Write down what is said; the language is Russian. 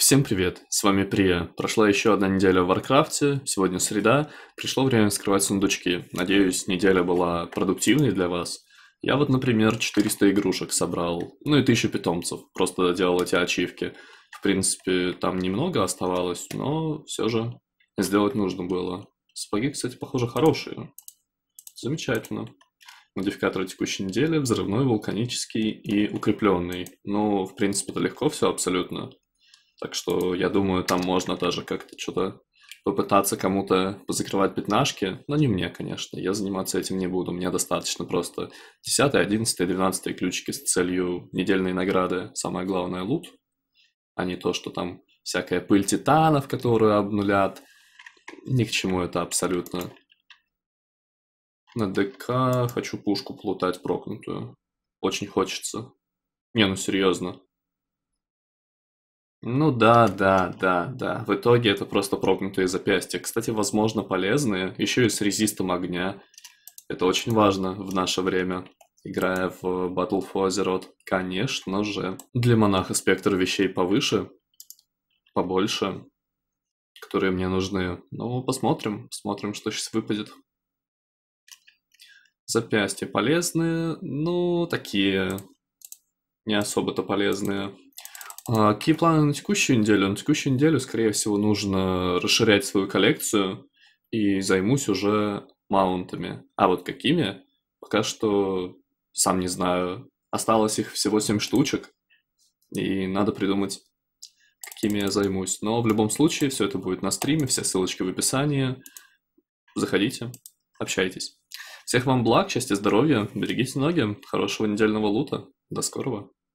Всем привет, с вами Прия. Прошла еще одна неделя в Варкрафте, сегодня среда, пришло время скрывать сундучки. Надеюсь, неделя была продуктивной для вас. Я вот, например, 400 игрушек собрал, ну и 1000 питомцев, просто делал эти ачивки. В принципе, там немного оставалось, но все же сделать нужно было. Сапоги, кстати, похоже, хорошие. Замечательно. Модификаторы текущей недели – взрывной, вулканический и укрепленный. Ну, в принципе, это легко все абсолютно. Так что я думаю, там можно даже как-то что-то попытаться кому-то позакрывать пятнашки, но не мне, конечно. Я заниматься этим не буду. Мне достаточно просто 10, 11, 12 ключики с целью недельной награды. Самое главное – лут, а не то, что там всякая пыль титанов, которую обнулят. Ни к чему это абсолютно. На ДК хочу пушку плутать прокнутую. Очень хочется. Не, ну серьезно. Ну да, да, да, да. В итоге это просто прогнутые запястья. Кстати, возможно, полезные, еще и с резистом огня. Это очень важно в наше время, играя в Battle for Azeroth. Конечно же. Для монаха спектр вещей повыше, побольше, которые мне нужны. Ну, посмотрим, посмотрим, что сейчас выпадет. Запястья полезные, но ну, такие не особо-то полезные. А, какие планы на текущую неделю? На текущую неделю, скорее всего, нужно расширять свою коллекцию и займусь уже маунтами. А вот какими? Пока что сам не знаю. Осталось их всего 7 штучек, и надо придумать, какими я займусь. Но в любом случае, все это будет на стриме, все ссылочки в описании. Заходите, общайтесь. Всех вам благ, счастья, здоровья, берегите ноги, хорошего недельного лута. До скорого.